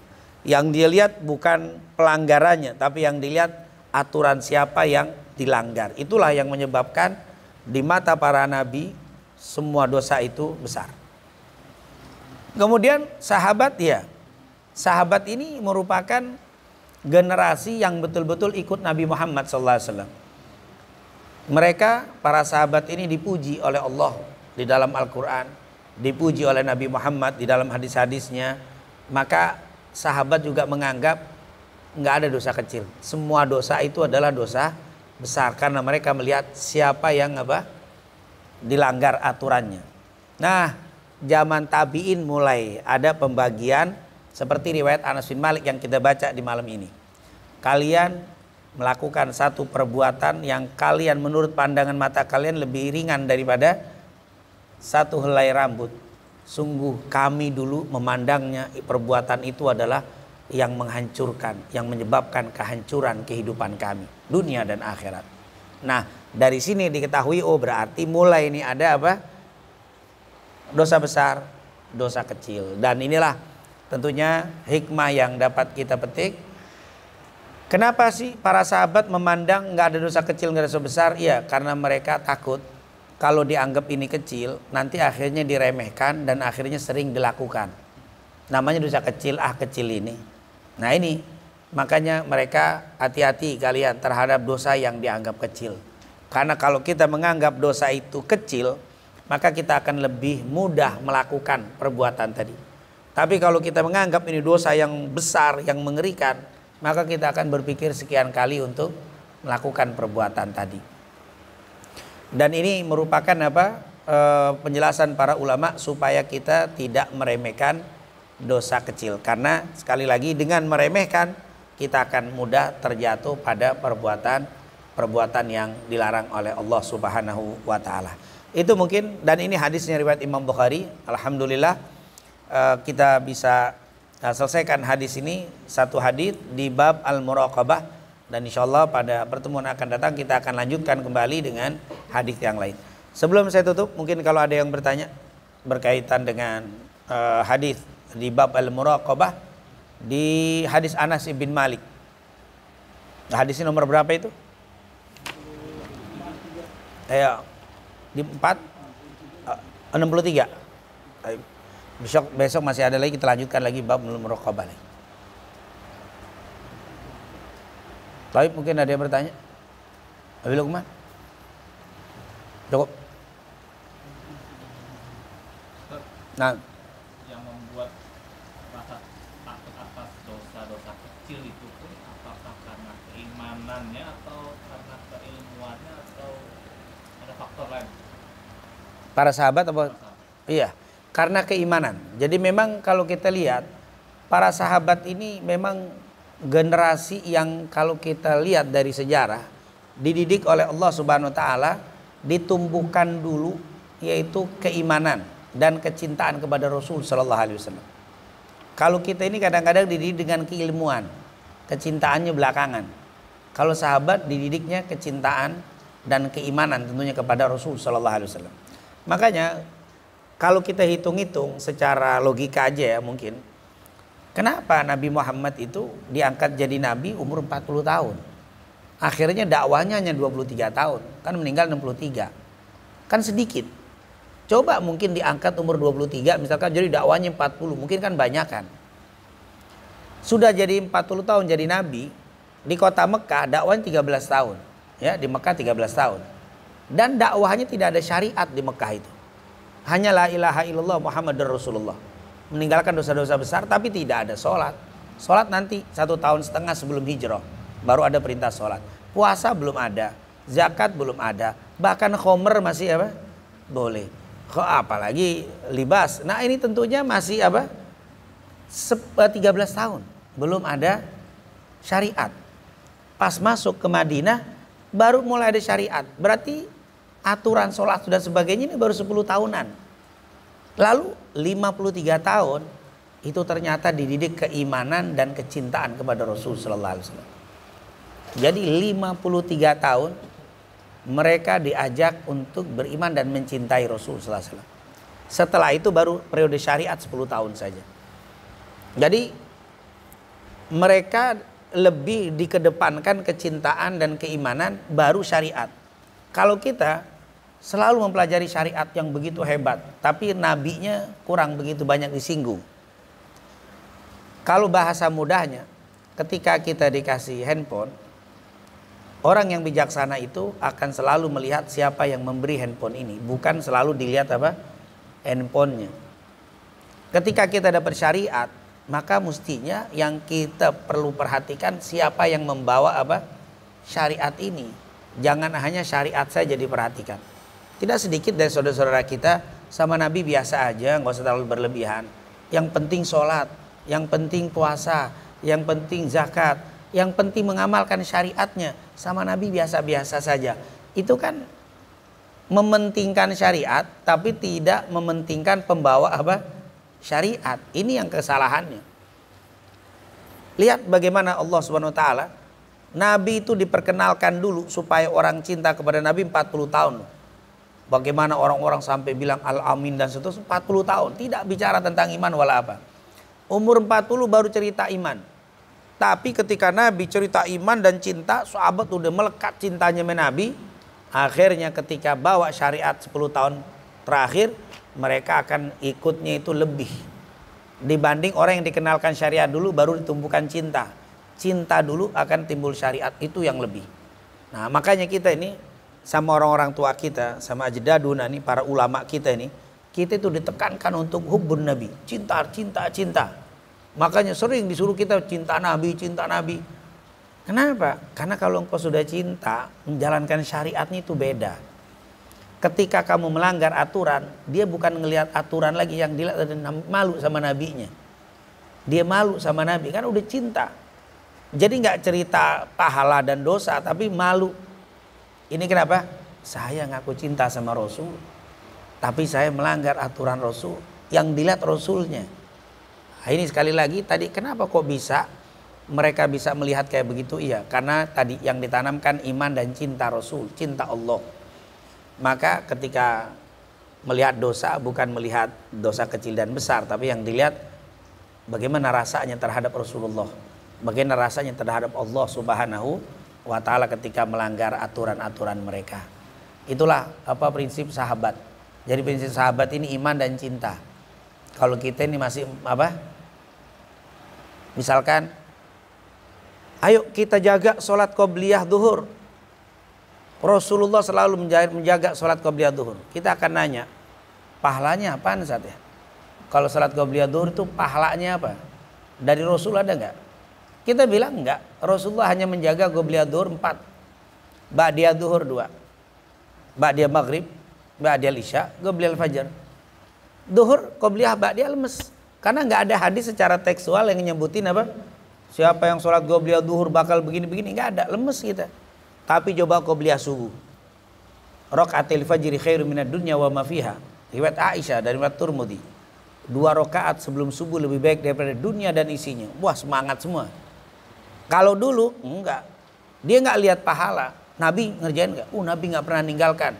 S1: Yang dia lihat bukan pelanggarannya, tapi yang dilihat aturan siapa yang dilanggar. Itulah yang menyebabkan di mata para nabi semua dosa itu besar. Kemudian sahabat ya. Sahabat ini merupakan generasi yang betul-betul ikut Nabi Muhammad SAW. Mereka para sahabat ini dipuji oleh Allah di dalam Al-Quran. Dipuji oleh Nabi Muhammad di dalam hadis-hadisnya. Maka sahabat juga menganggap nggak ada dosa kecil. Semua dosa itu adalah dosa besar. Karena mereka melihat siapa yang apa dilanggar aturannya. Nah zaman tabi'in mulai ada pembagian seperti riwayat Anas bin Malik yang kita baca di malam ini. Kalian melakukan satu perbuatan yang kalian menurut pandangan mata kalian lebih ringan daripada satu helai rambut. Sungguh kami dulu memandangnya perbuatan itu adalah yang menghancurkan, yang menyebabkan kehancuran kehidupan kami, dunia dan akhirat. Nah, dari sini diketahui oh berarti mulai ini ada apa? dosa besar, dosa kecil. Dan inilah tentunya hikmah yang dapat kita petik. Kenapa sih para sahabat memandang nggak ada dosa kecil, nggak ada dosa besar? Iya, karena mereka takut kalau dianggap ini kecil, nanti akhirnya diremehkan dan akhirnya sering dilakukan. Namanya dosa kecil, ah kecil ini. Nah ini, makanya mereka hati-hati kalian terhadap dosa yang dianggap kecil. Karena kalau kita menganggap dosa itu kecil, maka kita akan lebih mudah melakukan perbuatan tadi. Tapi kalau kita menganggap ini dosa yang besar, yang mengerikan, maka kita akan berpikir sekian kali untuk melakukan perbuatan tadi. Dan ini merupakan apa? E, penjelasan para ulama supaya kita tidak meremehkan dosa kecil karena sekali lagi dengan meremehkan kita akan mudah terjatuh pada perbuatan perbuatan yang dilarang oleh Allah Subhanahu wa taala. Itu mungkin dan ini hadisnya riwayat Imam Bukhari. Alhamdulillah eh, kita bisa eh, selesaikan hadis ini satu hadis di bab al-muraqabah dan insya Allah pada pertemuan akan datang kita akan lanjutkan kembali dengan hadis yang lain. Sebelum saya tutup mungkin kalau ada yang bertanya berkaitan dengan eh, hadis di bab al-muraqabah di hadis Anas bin Malik. hadis ini nomor berapa itu? Ayo. Ya di 4 63. Eh, besok besok masih ada lagi kita lanjutkan lagi bab merokok lagi. Taib mungkin ada yang bertanya? Abi Lukman? Cukup? Nah, Para sahabat apa? Iya, karena keimanan. Jadi memang kalau kita lihat para sahabat ini memang generasi yang kalau kita lihat dari sejarah dididik oleh Allah Subhanahu wa taala ditumbuhkan dulu yaitu keimanan dan kecintaan kepada Rasul Shallallahu alaihi wasallam. Kalau kita ini kadang-kadang dididik dengan keilmuan, kecintaannya belakangan. Kalau sahabat dididiknya kecintaan dan keimanan tentunya kepada Rasul Shallallahu Alaihi Wasallam. Makanya kalau kita hitung-hitung secara logika aja ya mungkin. Kenapa Nabi Muhammad itu diangkat jadi nabi umur 40 tahun? Akhirnya dakwahnya hanya 23 tahun, kan meninggal 63. Kan sedikit. Coba mungkin diangkat umur 23 misalkan jadi dakwahnya 40, mungkin kan banyak kan. Sudah jadi 40 tahun jadi nabi, di kota Mekah dakwahnya 13 tahun. Ya, di Mekah 13 tahun. Dan dakwahnya tidak ada syariat di Mekah itu. Hanya la ilaha illallah Muhammadur Rasulullah. Meninggalkan dosa-dosa besar tapi tidak ada sholat. Sholat nanti satu tahun setengah sebelum hijrah. Baru ada perintah sholat. Puasa belum ada. Zakat belum ada. Bahkan khomer masih apa? Boleh. Kok apalagi libas. Nah ini tentunya masih apa? 13 eh, tahun. Belum ada syariat. Pas masuk ke Madinah baru mulai ada syariat. Berarti aturan sholat dan sebagainya ini baru 10 tahunan. Lalu 53 tahun itu ternyata dididik keimanan dan kecintaan kepada Rasul Sallallahu Alaihi Wasallam. Jadi 53 tahun mereka diajak untuk beriman dan mencintai Rasul Sallallahu Alaihi Wasallam. Setelah itu baru periode syariat 10 tahun saja. Jadi mereka lebih dikedepankan kecintaan dan keimanan baru syariat. Kalau kita selalu mempelajari syariat yang begitu hebat, tapi nabinya kurang begitu banyak disinggung. Kalau bahasa mudahnya, ketika kita dikasih handphone, orang yang bijaksana itu akan selalu melihat siapa yang memberi handphone ini, bukan selalu dilihat apa handphonenya. Ketika kita dapat syariat, maka mestinya yang kita perlu perhatikan siapa yang membawa apa syariat ini Jangan hanya syariat saja diperhatikan. Tidak sedikit dari saudara-saudara kita sama Nabi biasa aja, nggak usah terlalu berlebihan. Yang penting sholat, yang penting puasa, yang penting zakat, yang penting mengamalkan syariatnya sama Nabi biasa-biasa saja. Itu kan mementingkan syariat tapi tidak mementingkan pembawa apa syariat. Ini yang kesalahannya. Lihat bagaimana Allah Subhanahu wa taala Nabi itu diperkenalkan dulu supaya orang cinta kepada Nabi 40 tahun. Bagaimana orang-orang sampai bilang al-amin dan seterusnya 40 tahun. Tidak bicara tentang iman wala apa. Umur 40 baru cerita iman. Tapi ketika Nabi cerita iman dan cinta, sahabat udah melekat cintanya sama Nabi. Akhirnya ketika bawa syariat 10 tahun terakhir, mereka akan ikutnya itu lebih. Dibanding orang yang dikenalkan syariat dulu baru ditumbuhkan cinta cinta dulu akan timbul syariat itu yang lebih. Nah, makanya kita ini sama orang-orang tua kita, sama ajdaduna nih para ulama kita ini, kita itu ditekankan untuk hubun nabi, cinta cinta cinta. Makanya sering disuruh kita cinta nabi, cinta nabi. Kenapa? Karena kalau engkau sudah cinta, menjalankan syariatnya itu beda. Ketika kamu melanggar aturan, dia bukan ngelihat aturan lagi yang dilihat malu sama nabinya. Dia malu sama nabi kan udah cinta. Jadi nggak cerita pahala dan dosa tapi malu. Ini kenapa? Saya ngaku cinta sama Rasul, tapi saya melanggar aturan Rasul yang dilihat Rasulnya. Nah, ini sekali lagi tadi kenapa kok bisa mereka bisa melihat kayak begitu? Iya, karena tadi yang ditanamkan iman dan cinta Rasul, cinta Allah. Maka ketika melihat dosa bukan melihat dosa kecil dan besar, tapi yang dilihat bagaimana rasanya terhadap Rasulullah bagaimana rasanya terhadap Allah Subhanahu wa taala ketika melanggar aturan-aturan mereka. Itulah apa prinsip sahabat. Jadi prinsip sahabat ini iman dan cinta. Kalau kita ini masih apa? Misalkan ayo kita jaga sholat qobliyah duhur. Rasulullah selalu menjaga sholat qobliyah duhur. Kita akan nanya, pahalanya apaan saat ya? Kalau sholat qobliyah duhur itu pahalanya apa? Dari Rasul ada nggak? Kita bilang enggak. Rasulullah hanya menjaga qobliyah duhur 4. Ba'diyah duhur 2. Ba'diyah maghrib, ba'diyah isya, qobliyah fajar. Duhur, qobliyah, ba'diyah lemes. Karena enggak ada hadis secara tekstual yang menyebutin apa? Siapa yang sholat qobliyah duhur bakal begini-begini. Enggak ada, lemes kita. Tapi coba qobliyah subuh. rok fajri khairu minad dunya wa mafiha. Riwayat Aisyah dari riwayat Turmudi. Dua rokaat sebelum subuh lebih baik daripada dunia dan isinya. Wah semangat semua. Kalau dulu enggak. Dia enggak lihat pahala. Nabi ngerjain enggak? Uh, Nabi enggak pernah ninggalkan.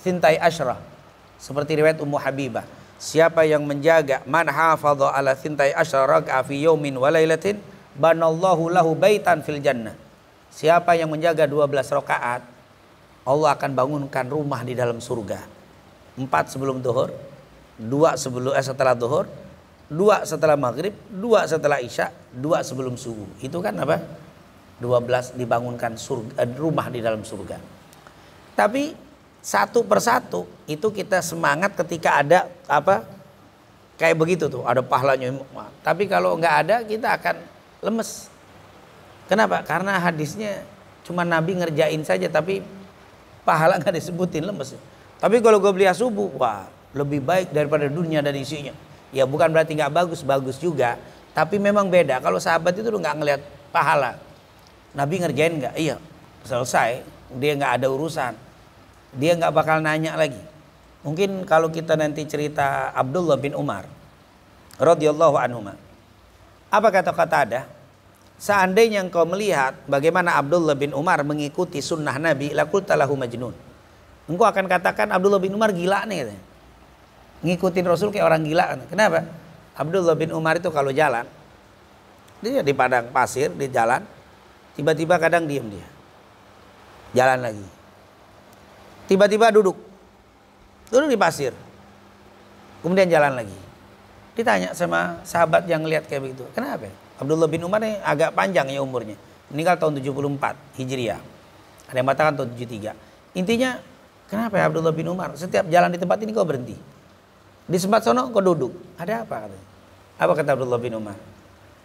S1: Sintai Ashrah. Seperti riwayat Ummu Habibah. Siapa yang menjaga man hafadha ala sintai Ashrah fi yaumin wa lailatin banallahu lahu baitan fil jannah. Siapa yang menjaga 12 rakaat, Allah akan bangunkan rumah di dalam surga. Empat sebelum duhur, dua sebelum eh, setelah duhur, dua setelah maghrib, dua setelah isya, dua sebelum subuh. Itu kan apa? 12 dibangunkan surga, eh, rumah di dalam surga. Tapi satu persatu itu kita semangat ketika ada apa kayak begitu tuh ada pahalanya. Tapi kalau nggak ada kita akan lemes. Kenapa? Karena hadisnya cuma Nabi ngerjain saja tapi pahala nggak disebutin lemes. Tapi kalau gue beli subuh, wah lebih baik daripada dunia dan isinya Ya bukan berarti nggak bagus, bagus juga. Tapi memang beda. Kalau sahabat itu nggak ngelihat pahala. Nabi ngerjain nggak? Iya, selesai. Dia nggak ada urusan. Dia nggak bakal nanya lagi. Mungkin kalau kita nanti cerita Abdullah bin Umar radhiyallahu anhu. Apa kata kata ada? Seandainya engkau melihat bagaimana Abdullah bin Umar mengikuti sunnah Nabi, lakul talahu majnun. Engkau akan katakan Abdullah bin Umar gila nih katanya ngikutin Rasul kayak orang gila. Kenapa? Abdullah bin Umar itu kalau jalan, dia di padang pasir, di jalan, tiba-tiba kadang diem dia. Jalan lagi. Tiba-tiba duduk. Duduk di pasir. Kemudian jalan lagi. Ditanya sama sahabat yang lihat kayak begitu. Kenapa? Abdullah bin Umar ini agak panjang ya umurnya. Meninggal tahun 74 Hijriah. Ada yang mengatakan tahun 73. Intinya, kenapa ya Abdullah bin Umar? Setiap jalan di tempat ini kau berhenti di sempat sono kau duduk. Ada apa Apa kata Abdullah bin Umar?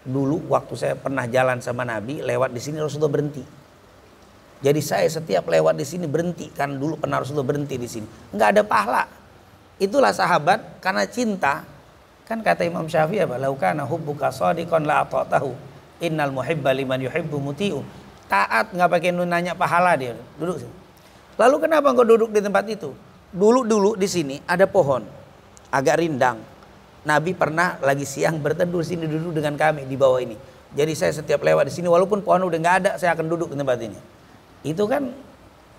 S1: Dulu waktu saya pernah jalan sama Nabi lewat di sini Rasulullah berhenti. Jadi saya setiap lewat di sini berhenti kan dulu pernah Rasulullah berhenti di sini. Enggak ada pahala. Itulah sahabat karena cinta kan kata Imam Syafi'i apa laukana hubbuka shadiqan la tahu? innal muhibba liman yuhibbu muti'u taat nggak pakai nanya pahala dia duduk sini. Lalu kenapa engkau duduk di tempat itu? Dulu dulu di sini ada pohon agak rindang. Nabi pernah lagi siang berteduh sini duduk dengan kami di bawah ini. Jadi saya setiap lewat di sini walaupun pohon udah nggak ada saya akan duduk di tempat ini. Itu kan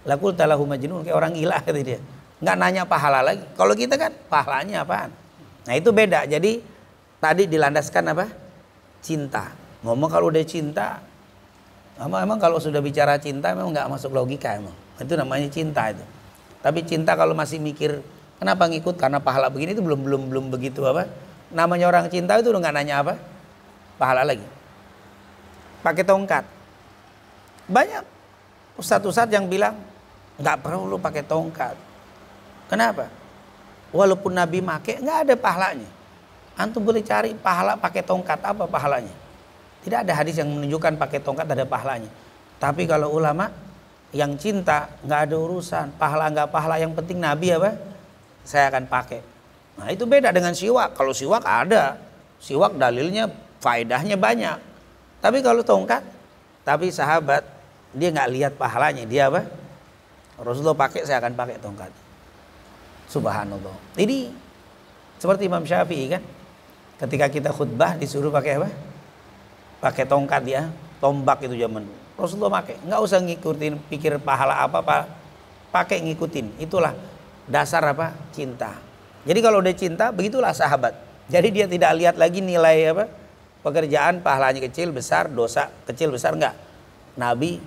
S1: lakul talahu majnun kayak orang gila gitu dia. Nggak nanya pahala lagi. Kalau kita kan pahalanya apaan? Nah itu beda. Jadi tadi dilandaskan apa? Cinta. Ngomong kalau udah cinta, emang, emang kalau sudah bicara cinta memang nggak masuk logika emang. Itu namanya cinta itu. Tapi cinta kalau masih mikir Kenapa ngikut? Karena pahala begini itu belum belum belum begitu apa? Namanya orang cinta itu udah nggak nanya apa? Pahala lagi. Pakai tongkat. Banyak ustadz-ustadz yang bilang nggak perlu pakai tongkat. Kenapa? Walaupun Nabi make nggak ada pahalanya. Antum boleh cari pahala pakai tongkat apa pahalanya? Tidak ada hadis yang menunjukkan pakai tongkat ada pahalanya. Tapi kalau ulama yang cinta nggak ada urusan pahala nggak pahala yang penting Nabi apa? saya akan pakai. Nah itu beda dengan siwak. Kalau siwak ada, siwak dalilnya faedahnya banyak. Tapi kalau tongkat, tapi sahabat dia nggak lihat pahalanya, dia apa? Rasulullah pakai, saya akan pakai tongkat. Subhanallah. Jadi seperti Imam Syafi'i kan, ketika kita khutbah disuruh pakai apa? Pakai tongkat ya, tombak itu zaman dulu. Rasulullah pakai, nggak usah ngikutin pikir pahala apa, pakai ngikutin. Itulah dasar apa? Cinta. Jadi kalau udah cinta, begitulah sahabat. Jadi dia tidak lihat lagi nilai apa? Pekerjaan pahalanya kecil besar, dosa kecil besar enggak. Nabi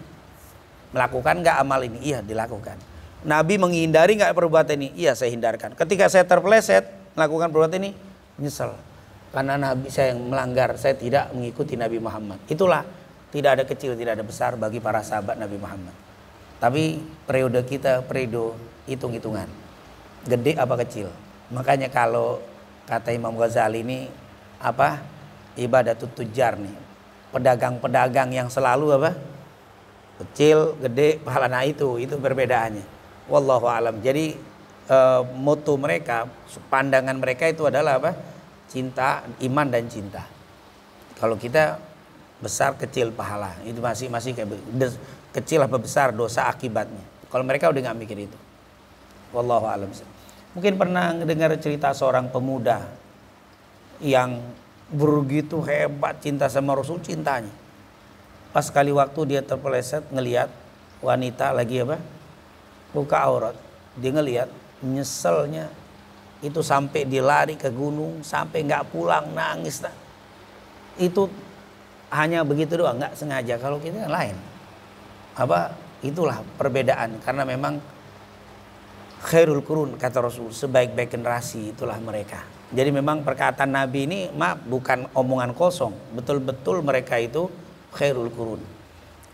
S1: melakukan enggak amal ini? Iya, dilakukan. Nabi menghindari enggak perbuatan ini? Iya, saya hindarkan. Ketika saya terpeleset melakukan perbuatan ini, nyesel Karena Nabi saya yang melanggar, saya tidak mengikuti Nabi Muhammad. Itulah tidak ada kecil, tidak ada besar bagi para sahabat Nabi Muhammad. Tapi periode kita periode hitung-hitungan gede apa kecil. Makanya kalau kata Imam Ghazali ini apa itu tujar nih. Pedagang-pedagang yang selalu apa? Kecil, gede, pahala nah itu, itu perbedaannya. Wallahu alam. Jadi e, eh, mutu mereka, pandangan mereka itu adalah apa? Cinta, iman dan cinta. Kalau kita besar kecil pahala, itu masih masih kayak kecil apa besar dosa akibatnya. Kalau mereka udah nggak mikir itu. Wallahu alam. Mungkin pernah dengar cerita seorang pemuda yang begitu hebat cinta sama Rasul cintanya. Pas kali waktu dia terpeleset ngelihat wanita lagi apa? Buka aurat. Dia ngelihat nyeselnya itu sampai dilari ke gunung sampai nggak pulang nangis nah. itu hanya begitu doang nggak sengaja kalau kita lain apa itulah perbedaan karena memang khairul kurun kata Rasul sebaik-baik generasi itulah mereka. Jadi memang perkataan Nabi ini maaf bukan omongan kosong, betul-betul mereka itu khairul kurun.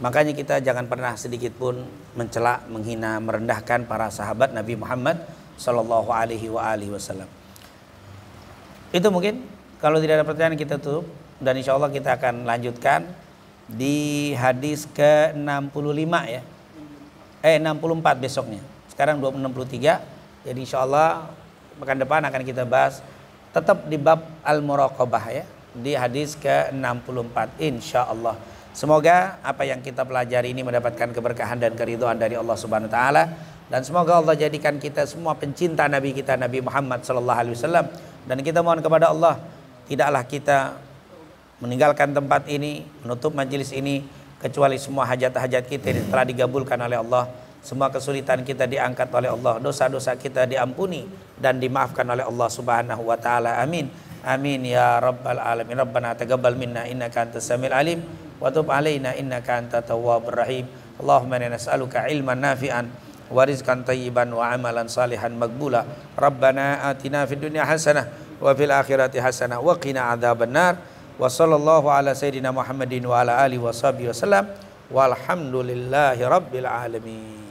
S1: Makanya kita jangan pernah sedikit pun mencela, menghina, merendahkan para sahabat Nabi Muhammad Sallallahu Alaihi Wasallam. Itu mungkin kalau tidak ada pertanyaan kita tutup dan insya Allah kita akan lanjutkan di hadis ke 65 ya. Eh 64 besoknya. Sekarang 263. Jadi insya Allah pekan depan akan kita bahas tetap di bab al-muraqabah ya di hadis ke-64 insya Allah. Semoga apa yang kita pelajari ini mendapatkan keberkahan dan keriduan dari Allah Subhanahu wa taala dan semoga Allah jadikan kita semua pencinta Nabi kita Nabi Muhammad sallallahu alaihi wasallam dan kita mohon kepada Allah tidaklah kita meninggalkan tempat ini, menutup majelis ini kecuali semua hajat-hajat kita telah digabulkan oleh Allah semua kesulitan kita diangkat oleh Allah, dosa-dosa kita diampuni dan dimaafkan oleh Allah Subhanahu wa taala. Amin. Amin ya rabbal alamin. Rabbana taqabbal minna innaka antas sa'mil alim wa tub alaina innaka antat tawwabur rahim. Allahumma inna nas'aluka ilman nafi'an wa rizqan thayyiban wa amalan salihan maqbula. Rabbana atina fid dunya hasanah wa fil akhirati hasanah wa qina adzabannar. Wa sallallahu ala sayyidina Muhammadin wa ala alihi wa sahbihi wasallam. Walhamdulillahi rabbil alamin.